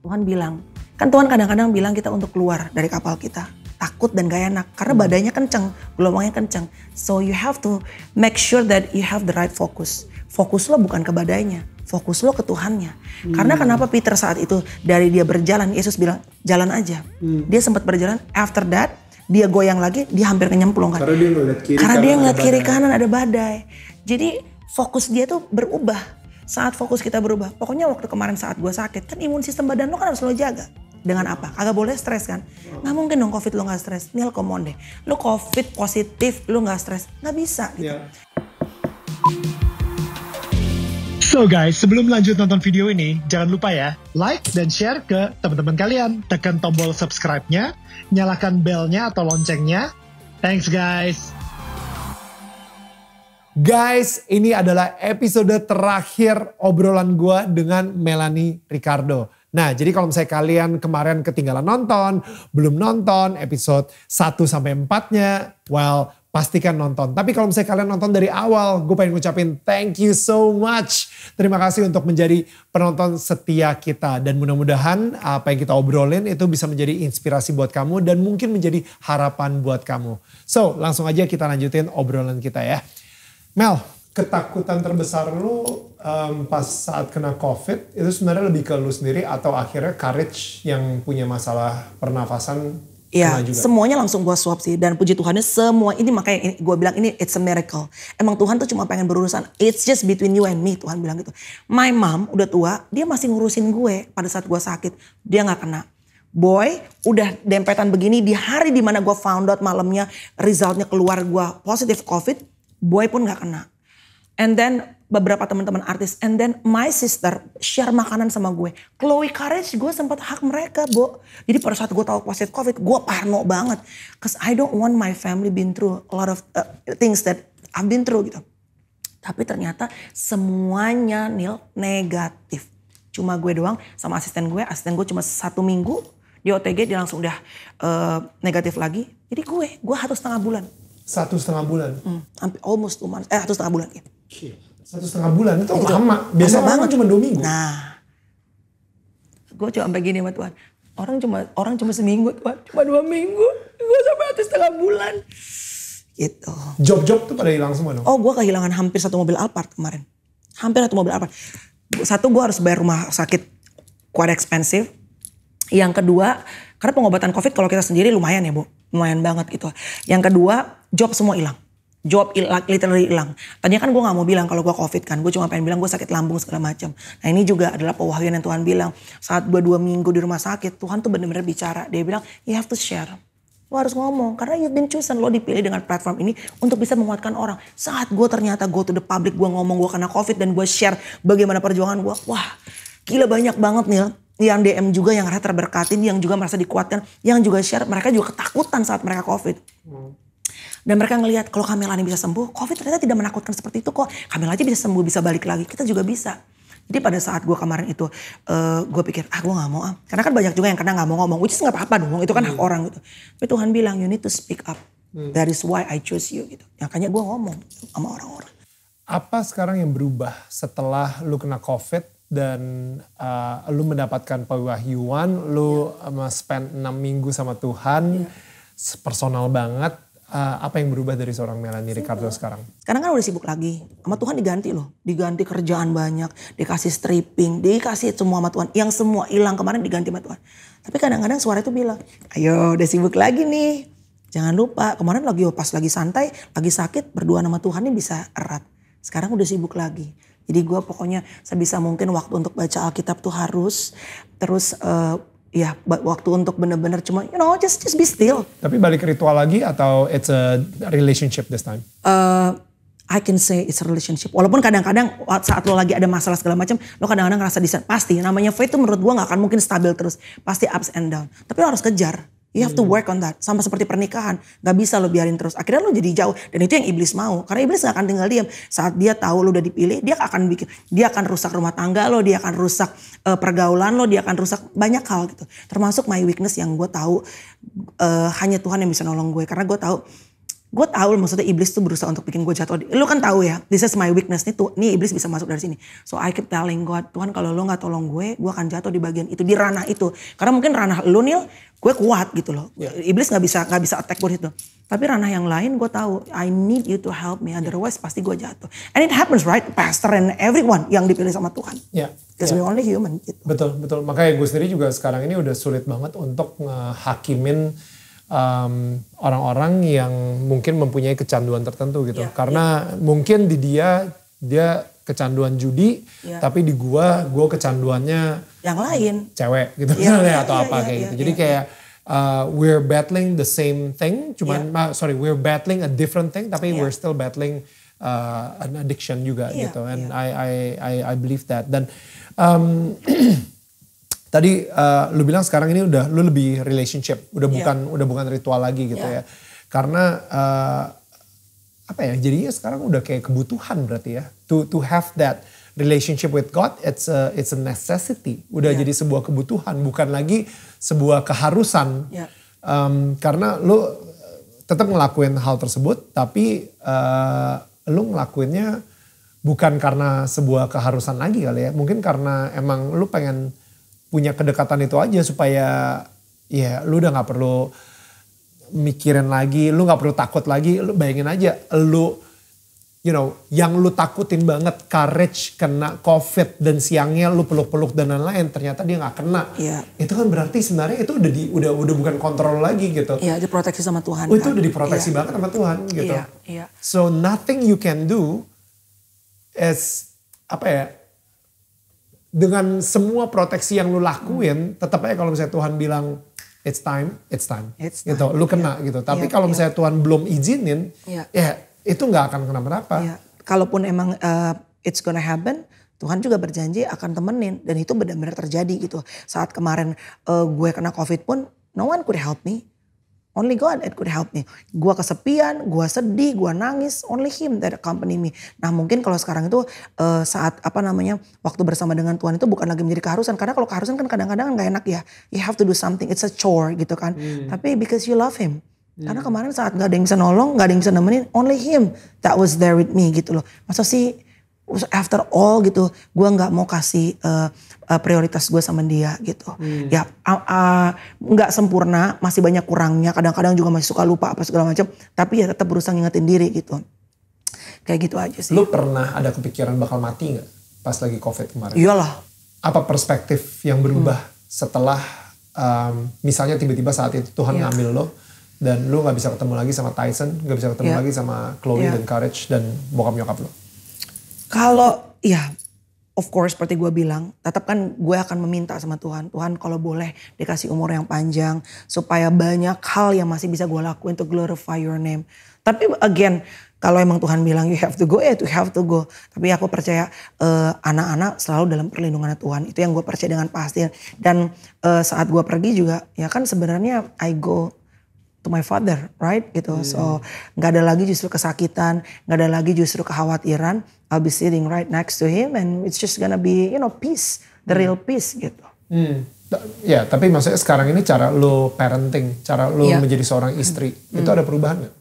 Tuhan bilang, kan Tuhan kadang-kadang bilang kita untuk keluar dari kapal kita. Takut dan gak enak, karena hmm. badannya kenceng, gelombangnya kenceng. So you have to make sure that you have the right focus. Fokus lo bukan ke badainya, fokus lo ke Tuhannya. Hmm. Karena kenapa Peter saat itu dari dia berjalan, Yesus bilang jalan aja. Hmm. Dia sempat berjalan, after that dia goyang lagi, dia hampir nyemplung kan. Karena dia ngeliat kiri, Karena dia ngeliat kiri kanan ada badai. Jadi fokus dia tuh berubah saat fokus kita berubah. Pokoknya waktu kemarin saat gue sakit, kan imun sistem badan lo kan harus lo jaga. Dengan apa? Kagak boleh stres kan? Nggak mungkin dong covid lo nggak stres. Nil, lo komon deh, lo covid positif lo nggak stres. Nggak bisa gitu. Yeah. So guys, sebelum lanjut nonton video ini, jangan lupa ya, like dan share ke teman-teman kalian. Tekan tombol subscribe-nya, nyalakan belnya atau loncengnya. Thanks guys! Guys, ini adalah episode terakhir obrolan gue dengan Melanie Ricardo. Nah, jadi kalau misalnya kalian kemarin ketinggalan nonton, belum nonton episode 1 sampai 4-nya, well, pastikan nonton. Tapi kalau misalnya kalian nonton dari awal, gue pengen ngucapin thank you so much. Terima kasih untuk menjadi penonton setia kita. Dan mudah-mudahan apa yang kita obrolin itu bisa menjadi inspirasi buat kamu dan mungkin menjadi harapan buat kamu. So, langsung aja kita lanjutin obrolan kita ya. Mel, ketakutan terbesar lu um, pas saat kena COVID itu sebenarnya lebih ke lu sendiri atau akhirnya courage yang punya masalah pernafasan Iya, semuanya langsung gua swap sih. Dan puji Tuhannya semua ini makanya ini gua bilang ini it's a miracle. Emang Tuhan tuh cuma pengen berurusan. It's just between you and me. Tuhan bilang gitu. My mom udah tua, dia masih ngurusin gue pada saat gua sakit. Dia nggak kena. Boy udah dempetan begini di hari dimana gua found out malamnya resultnya keluar gua positif covid boy pun nggak kena. And then beberapa teman-teman artis, and then my sister share makanan sama gue. Chloe Courage gue sempat hak mereka, Bo. Jadi pada saat gue tahu positif COVID, gue parno banget. Cause I don't want my family been through a lot of uh, things that I've been through gitu. Tapi ternyata semuanya nil negatif. Cuma gue doang sama asisten gue, asisten gue cuma satu minggu, di OTG dia langsung udah uh, negatif lagi. Jadi gue, gue harus setengah bulan satu setengah bulan. Hmm, hampir almost two months. Eh satu setengah bulan ya. Satu setengah bulan itu gitu. lama. Biasanya lama cuma dua minggu. Nah, gue cuma begini sama Tuhan. Orang cuma orang cuma seminggu Tuhan, cuma dua minggu. Gue sampai satu setengah bulan. Gitu. Job-job tuh pada hilang semua dong. Oh, gue kehilangan hampir satu mobil Alphard kemarin. Hampir satu mobil Alphard. Satu gue harus bayar rumah sakit quite expensive. Yang kedua, karena pengobatan COVID kalau kita sendiri lumayan ya Bu. Lumayan banget gitu. Yang kedua, job semua hilang. Job ilang, literally hilang. Tadinya kan gue gak mau bilang kalau gue COVID kan. Gue cuma pengen bilang gue sakit lambung segala macam. Nah ini juga adalah pewahyuan yang Tuhan bilang. Saat gue dua minggu di rumah sakit, Tuhan tuh bener-bener bicara. Dia bilang, you have to share lo harus ngomong karena you've been chosen lo dipilih dengan platform ini untuk bisa menguatkan orang saat gue ternyata go to the public gue ngomong gue kena covid dan gue share bagaimana perjuangan gue wah gila banyak banget nih yang DM juga yang rata terberkatin, yang juga merasa dikuatkan, yang juga share, mereka juga ketakutan saat mereka COVID. Dan mereka ngelihat kalau Kamila ini bisa sembuh, COVID ternyata tidak menakutkan seperti itu kok. Kamila aja bisa sembuh, bisa balik lagi, kita juga bisa. Jadi pada saat gue kemarin itu, uh, eh, gue pikir, ah gue gak mau ah. Karena kan banyak juga yang kadang gak mau ngomong, which is gak apa-apa dong, itu kan hmm. hak orang gitu. Tapi Tuhan bilang, you need to speak up. Hmm. That is why I choose you gitu. Ya, makanya gue ngomong sama orang-orang. Apa sekarang yang berubah setelah lu kena COVID dan uh, lu mendapatkan pewahyuan, lu yeah. Uh, spend 6 minggu sama Tuhan, yeah. personal banget. Uh, apa yang berubah dari seorang Melanie Ricardo sekarang? Karena kan udah sibuk lagi. Sama Tuhan diganti loh. Diganti kerjaan banyak, dikasih stripping, dikasih semua sama Tuhan. Yang semua hilang kemarin diganti sama Tuhan. Tapi kadang-kadang suara itu bilang, ayo udah sibuk lagi nih. Jangan lupa, kemarin lagi pas lagi santai, lagi sakit, berdua sama Tuhan ini bisa erat. Sekarang udah sibuk lagi. Jadi gue pokoknya sebisa mungkin waktu untuk baca Alkitab tuh harus. Terus uh, ya waktu untuk bener-bener cuma you know just just be still. Tapi balik ritual lagi atau it's a relationship this time? Uh, I can say it's a relationship. Walaupun kadang-kadang saat lo lagi ada masalah segala macam, lo kadang-kadang ngerasa disat. Pasti namanya faith itu menurut gue nggak akan mungkin stabil terus. Pasti ups and down. Tapi lo harus kejar. You have to hmm. work on that. Sama seperti pernikahan, gak bisa lo biarin terus. Akhirnya lo jadi jauh dan itu yang iblis mau. Karena iblis gak akan tinggal diam. Saat dia tahu lo udah dipilih, dia akan bikin, dia akan rusak rumah tangga lo, dia akan rusak uh, pergaulan lo, dia akan rusak banyak hal gitu. Termasuk my weakness yang gue tahu uh, hanya Tuhan yang bisa nolong gue. Karena gue tahu gue tau maksudnya iblis tuh berusaha untuk bikin gue jatuh. Lu kan tau ya, this is my weakness nih tuh, nih iblis bisa masuk dari sini. So I keep telling God, Tuhan kalau lo gak tolong gue, gue akan jatuh di bagian itu, di ranah itu. Karena mungkin ranah lu nih, gue kuat gitu loh. Yeah. Iblis gak bisa gak bisa attack gue itu. Tapi ranah yang lain gue tau I need you to help me, otherwise pasti gue jatuh. And it happens right, pastor and everyone yang dipilih sama Tuhan. Yeah. Because yeah. we only human. Gitu. Betul, betul. Makanya gue sendiri juga sekarang ini udah sulit banget untuk ngehakimin uh, orang orang-orang yang mungkin mempunyai kecanduan tertentu gitu. Yeah, ya. Karena yeah. mungkin di dia dia kecanduan judi, yeah. tapi di gua gua kecanduannya yang lain, cewek gitu ya, ya atau yeah, apa yeah, kayak yeah, gitu. Jadi yeah, ya. kayak uh, we're battling the same thing, cuman yeah. uh, sorry we're battling a different thing, tapi yeah. we're still battling uh, an addiction juga yeah, gitu. And yeah. I I I I believe that dan um, Tadi uh, lu bilang sekarang ini udah lu lebih relationship, udah yeah. bukan udah bukan ritual lagi gitu yeah. ya. Karena uh, apa ya? Jadinya sekarang udah kayak kebutuhan berarti ya. To to have that relationship with God it's a it's a necessity. Udah yeah. jadi sebuah kebutuhan, bukan lagi sebuah keharusan. Yeah. Iya. Um, karena lu eh, tetap ngelakuin hal tersebut tapi uh, lu ngelakuinnya bukan karena sebuah keharusan lagi kali ya. Mungkin karena emang lu pengen punya kedekatan itu aja supaya ya lu udah nggak perlu mikirin lagi, lu nggak perlu takut lagi, lu bayangin aja lu you know yang lu takutin banget courage kena covid dan siangnya lu peluk-peluk dan lain-lain ternyata dia nggak kena. Iya. Itu kan berarti sebenarnya itu udah di udah udah bukan kontrol lagi gitu. Iya, diproteksi sama Tuhan. Oh, itu kan? udah diproteksi yeah. banget sama Tuhan gitu. Iya. iya. So nothing you can do is apa ya dengan semua proteksi yang lu lakuin, hmm. tetap aja kalau misalnya Tuhan bilang it's time, it's time, it's time. gitu, lu kena yeah. gitu. Tapi yeah, kalau iya. misalnya Tuhan belum izinin, yeah. ya itu nggak akan kena berapa. Yeah. Kalaupun emang uh, it's gonna happen, Tuhan juga berjanji akan temenin dan itu benar-benar terjadi gitu. Saat kemarin uh, gue kena COVID pun, no one could help me. Only God that could help me. Gua kesepian, gua sedih, gua nangis. Only Him that accompany me. Nah mungkin kalau sekarang itu uh, saat apa namanya waktu bersama dengan Tuhan itu bukan lagi menjadi keharusan. Karena kalau keharusan kan kadang-kadang nggak enak ya. You have to do something. It's a chore gitu kan. Hmm. Tapi because you love Him. Hmm. Karena kemarin saat gak ada yang bisa nolong, gak ada yang bisa nemenin, only Him that was there with me gitu loh. Masa sih after all gitu gue nggak mau kasih uh, uh, prioritas gue sama dia gitu hmm. ya nggak uh, uh, sempurna masih banyak kurangnya kadang-kadang juga masih suka lupa apa segala macam tapi ya tetap berusaha ngingetin diri gitu kayak gitu aja sih lu pernah ada kepikiran bakal mati nggak pas lagi covid kemarin iyalah apa perspektif yang berubah hmm. setelah um, misalnya tiba-tiba saat itu Tuhan yeah. ngambil lo dan lu nggak bisa ketemu lagi sama Tyson, nggak bisa ketemu yeah. lagi sama Chloe yeah. dan Courage dan bokap nyokap lo. Kalau ya of course seperti gue bilang, tetap kan gue akan meminta sama Tuhan. Tuhan kalau boleh dikasih umur yang panjang supaya banyak hal yang masih bisa gue lakuin untuk glorify your name. Tapi again, kalau emang Tuhan bilang you have to go, ya you have to go. Tapi aku percaya anak eh, anak-anak selalu dalam perlindungan Tuhan. Itu yang gue percaya dengan pasti. Dan uh, saat gue pergi juga, ya kan sebenarnya I go to my father, right? Gitu. Yeah. So iya. nggak ada lagi justru kesakitan, nggak ada lagi justru kekhawatiran. I'll be sitting right next to him and it's just gonna be, you know, peace, the real hmm. peace gitu. Hmm. Ya, tapi maksudnya sekarang ini cara lo parenting, cara lo yeah. menjadi seorang istri, hmm. itu ada perubahan nggak?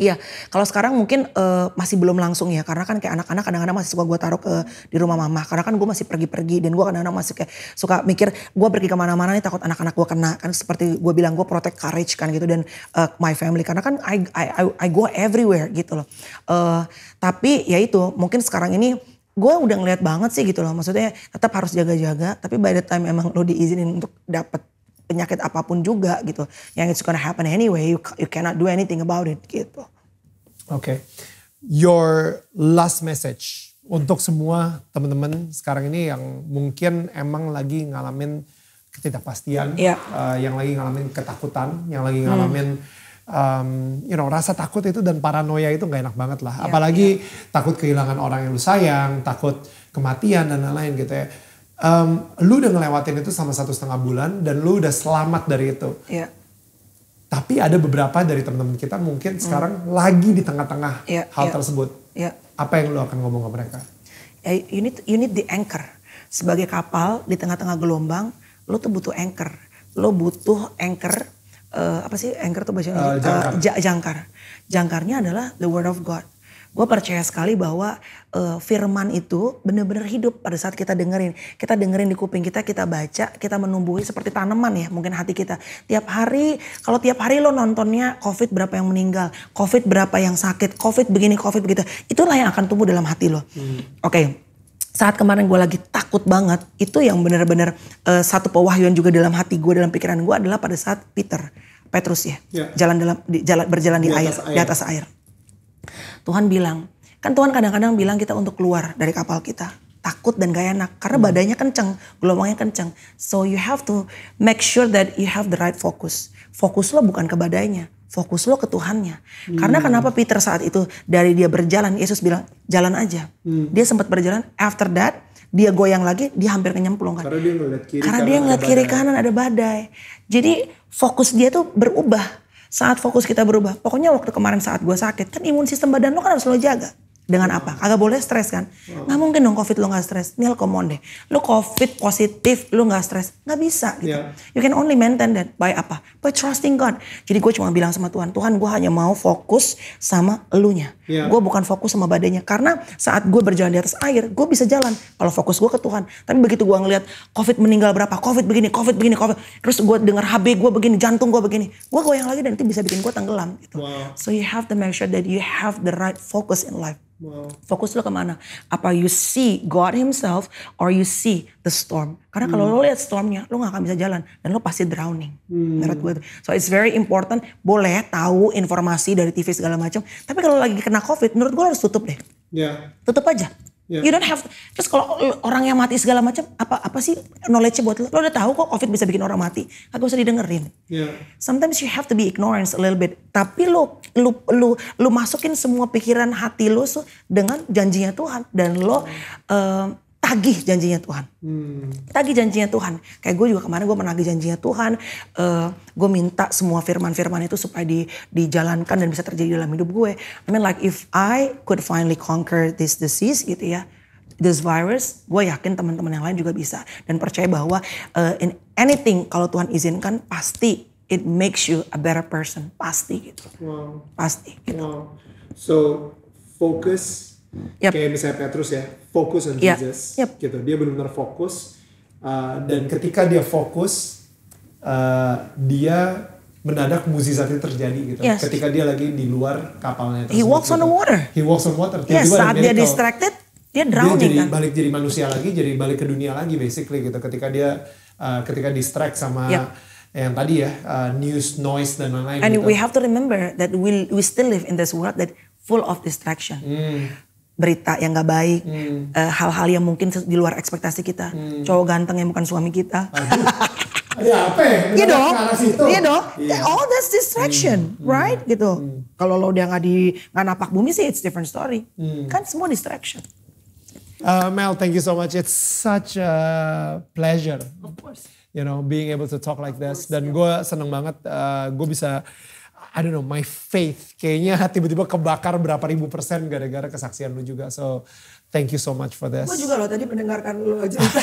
Iya, kalau sekarang mungkin uh, masih belum langsung ya, karena kan kayak anak-anak kadang-kadang masih suka gue taruh ke di rumah mama, karena kan gue masih pergi-pergi dan gue kadang-kadang masih kayak suka mikir gue pergi kemana-mana nih takut anak-anak gue kena kan seperti gue bilang gue protect courage kan gitu dan uh, my family karena kan I I I, I go everywhere gitu loh. Uh, tapi ya itu mungkin sekarang ini gue udah ngeliat banget sih gitu loh, maksudnya tetap harus jaga-jaga, tapi by the time emang lo diizinin untuk dapet penyakit apapun juga gitu. Yang it's gonna happen anyway, you, you cannot do anything about it gitu. Oke. Okay. Your last message untuk semua teman-teman sekarang ini yang mungkin emang lagi ngalamin ketidakpastian, yeah. Ya. uh, yang lagi ngalamin ketakutan, yang lagi hmm. ngalamin hmm um, you know rasa takut itu dan paranoia itu nggak enak banget lah. Yeah, Apalagi yeah. takut kehilangan orang yang lu sayang, takut kematian dan lain-lain gitu ya um, lu udah ngelewatin itu sama satu setengah bulan dan lu udah selamat dari itu. Yeah. Tapi ada beberapa dari teman-teman kita mungkin mm. sekarang lagi di tengah-tengah yeah, hal yeah. tersebut. Yeah. Apa yang lu akan ngomong ke mereka? Eh, you need you need the anchor. Sebagai kapal di tengah-tengah gelombang, lu tuh butuh anchor. Lu butuh anchor uh, apa sih anchor tuh bahasa uh, eh, jangkar. Uh, jangkar. Jangkarnya adalah the word of God. Gue percaya sekali bahwa uh, firman itu benar-benar hidup pada saat kita dengerin. Kita dengerin di kuping kita, kita baca, kita menumbuhi seperti tanaman ya mungkin hati kita. Tiap hari, kalau tiap hari lo nontonnya covid berapa yang meninggal, covid berapa yang sakit, covid begini, covid begitu. Itulah yang akan tumbuh dalam hati lo. Hmm. Oke. Okay saat kemarin gue lagi takut banget itu yang benar-benar uh, eh, satu pewahyuan juga dalam hati gue dalam pikiran gue adalah pada saat Peter Petrus ya, ya. jalan dalam di, jalan berjalan di, di air, air di atas air Tuhan bilang, kan Tuhan kadang-kadang bilang kita untuk keluar dari kapal kita. Takut dan gak enak karena hmm. badannya kenceng, gelombangnya kenceng. So you have to make sure that you have the right focus. Fokus lo bukan ke badainya, fokus lo ke Tuhannya. Hmm. Karena kenapa Peter saat itu dari dia berjalan, Yesus bilang jalan aja. Hmm. Dia sempat berjalan. After that dia goyang lagi, dia hampir kenyemplung kan. Karena dia ngeliat kiri, kiri kanan ada badai. Jadi fokus dia tuh berubah. Saat fokus kita berubah, pokoknya waktu kemarin saat gue sakit, kan imun sistem badan lo kan harus lo jaga. Dengan apa? Agak boleh stres kan? Nggak mungkin dong covid lo nggak stres. Niel komon deh. Lo covid positif, lo nggak stres. Nggak bisa gitu. Yeah. You can only maintain that by apa? By trusting God. Jadi gue cuma bilang sama Tuhan, Tuhan gue hanya mau fokus sama elunya. Yeah. Gue bukan fokus sama badannya. Karena saat gue berjalan di atas air, gue bisa jalan. Kalau fokus gue ke Tuhan. Tapi begitu gue ngeliat COVID meninggal berapa, COVID begini, COVID begini, COVID. Terus gue denger HB gue begini, jantung gue begini. Gue goyang lagi dan itu bisa bikin gue tenggelam. Gitu. Wow. So you have to make sure that you have the right focus in life. Wow. Fokus lo kemana? Apa you see God himself or you see the storm. Karena kalau hmm. lo lihat stormnya, lo gak akan bisa jalan dan lo pasti drowning. Hmm. Menurut gue, so it's very important. Boleh tahu informasi dari TV segala macam, tapi kalau lagi kena COVID, menurut gue harus tutup deh. Yeah. Tutup aja. Yeah. You don't have. Terus kalau orang yang mati segala macam, apa apa sih knowledge buat lo? Lo udah tahu kok COVID bisa bikin orang mati. Kagak usah didengerin. Yeah. Sometimes you have to be ignorance a little bit. Tapi lo lo lo lo masukin semua pikiran hati lo so, dengan janjinya Tuhan dan lo. Hmm. Uh, tagih janjinya Tuhan. Hmm. Tagih janjinya Tuhan. Kayak gue juga kemarin gue menagih janjinya Tuhan. Uh, gue minta semua firman-firman itu supaya di, dijalankan dan bisa terjadi dalam hidup gue. I mean like if I could finally conquer this disease gitu ya. This virus, gue yakin teman-teman yang lain juga bisa. Dan percaya bahwa uh, in anything kalau Tuhan izinkan pasti it makes you a better person. Pasti gitu. Wow. Pasti gitu. Wow. So focus Yep. Kayak misalnya Petrus ya, fokus on yep. Jesus, yep. gitu. Dia benar-benar fokus uh, dan ketika dia fokus, uh, dia mendadak itu terjadi gitu. Yes. Ketika dia lagi di luar kapalnya. itu. He walks on the gitu. water. He walks on water. yes, saat dia distracted, dia drowning dia jadi, kan. Balik jadi manusia lagi, jadi balik ke dunia lagi basically gitu. Ketika dia, uh, ketika distract sama yep. yang tadi ya uh, news, noise dan lain-lain. And gitu. we have to remember that we we still live in this world that full of distraction. Hmm berita yang gak baik, hmm. Eh, hal-hal yang mungkin di luar ekspektasi kita, hmm. cowok ganteng yang bukan suami kita. Iya apa? ya? Iya, iya dong, iya dong. All that's distraction, hmm. hmm. right? Hmm. Gitu. Hmm. Kalau lo udah nggak di nggak napak bumi sih, it's different story. Hmm. Kan semua distraction. Uh, Mel, thank you so much. It's such a pleasure. Of course. You know, being able to talk like this. Dan gue seneng banget, uh, gue bisa I don't know, my faith kayaknya tiba-tiba kebakar berapa ribu persen gara-gara kesaksian lu juga. So thank you so much for this. Gue juga loh tadi mendengarkan lu cerita.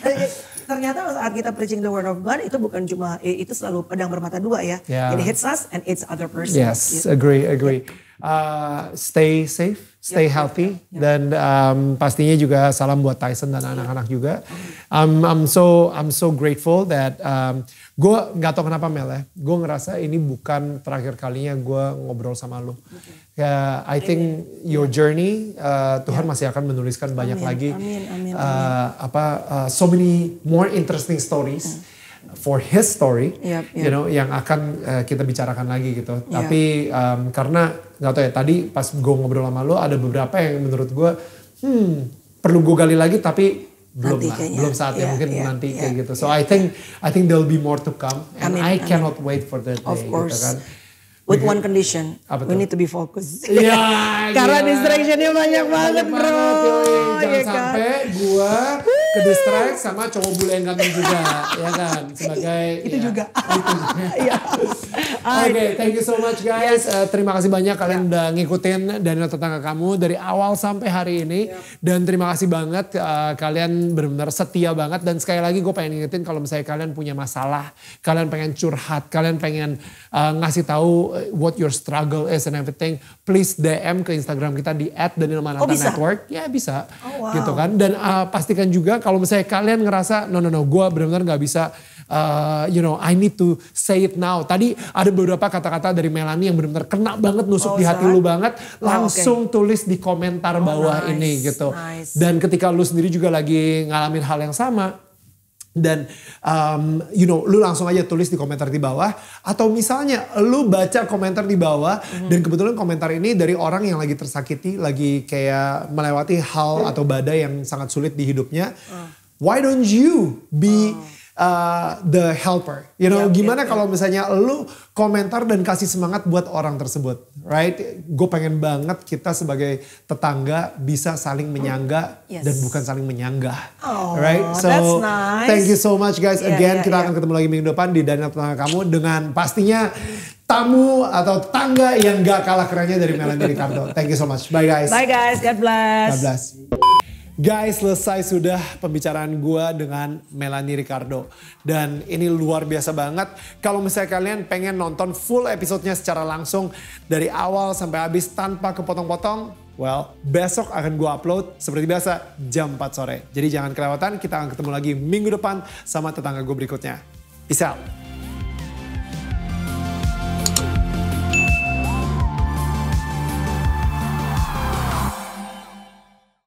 Ternyata saat kita preaching the word of God itu bukan cuma eh, itu selalu pedang bermata dua ya. Yeah. It hits us and it's other person. Yes, gitu. agree, agree. Uh, stay safe, stay yep, healthy, yep, yep. dan um, pastinya juga salam buat Tyson dan anak-anak juga. Um, I'm so I'm so grateful that um, gue nggak tau kenapa Mel ya, gue ngerasa ini bukan terakhir kalinya gue ngobrol sama lo. Okay. Ya, uh, I think Amen. your iya. journey uh, Tuhan yeah. masih akan menuliskan banyak Amen. lagi amin, amin, Uh, apa uh, so many more interesting stories. yeah. for his story, yep, yep. you know, yang akan uh, kita bicarakan lagi gitu. Yeah. Tapi um, karena nggak tau ya tadi pas gue ngobrol sama lo ada beberapa yang menurut gue, hmm perlu gue gali lagi tapi belum nanti lah, kayaknya. belum saatnya yeah, mungkin yeah, nanti yeah, kayak iya, gitu. So yeah, I think yeah. I think there will be more to come and mean, I cannot wait for that day. Of gitu course. Gitu kan. With one condition, Apa we need to be focused. Iya. yeah, karena yeah. distractionnya banyak banget, banyak bro. Banget, iya Jangan kan? sampai kan? gua ke distract sama cowok bule yang ganteng juga ya kan sebagai itu ya, juga itu. Iya. Oke, okay, thank you so much guys. Yes. Uh, terima kasih banyak kalian yeah. udah ngikutin Daniel tetangga kamu dari awal sampai hari ini yeah. dan terima kasih banget uh, kalian benar-benar setia banget dan sekali lagi gue pengen ingetin kalau misalnya kalian punya masalah, kalian pengen curhat, kalian pengen uh, ngasih tahu what your struggle is and everything, please DM ke Instagram kita di @danielmanata oh, network. Ya bisa. Oh, wow. Gitu kan. Dan uh, pastikan juga kalau misalnya kalian ngerasa no no no gue benar-benar nggak bisa uh, you know I need to say it now. Tadi ada beberapa kata-kata dari Melani yang benar-benar kena banget nusuk oh, di hati lu banget, oh, langsung oh, okay. tulis di komentar oh, bawah nice, ini gitu. Nice. Dan ketika lu sendiri juga lagi ngalamin hal yang sama, dan um, you know lu langsung aja tulis di komentar di bawah atau misalnya lu baca komentar di bawah mm-hmm. dan kebetulan komentar ini dari orang yang lagi tersakiti lagi kayak melewati hal iya. atau badai yang sangat sulit di hidupnya uh. why don't you be uh Uh, the helper. You know, yep, gimana yep, kalau yep. misalnya lu komentar dan kasih semangat buat orang tersebut, right? Gue pengen banget kita sebagai tetangga bisa saling menyangga yes. dan bukan saling menyanggah, oh, right? So, that's nice. thank you so much guys. Again, yeah, kita yeah. akan ketemu lagi minggu depan di daniel Tetangga Kamu dengan pastinya tamu atau tangga yang gak kalah kerennya dari Melanie Ricardo. Thank you so much. Bye guys. Bye guys. God bless. God bless. Guys, selesai sudah pembicaraan gue dengan Melanie Ricardo. Dan ini luar biasa banget. Kalau misalnya kalian pengen nonton full episodenya secara langsung dari awal sampai habis tanpa kepotong-potong, well, besok akan gue upload seperti biasa jam 4 sore. Jadi jangan kelewatan, kita akan ketemu lagi minggu depan sama tetangga gue berikutnya. Peace out.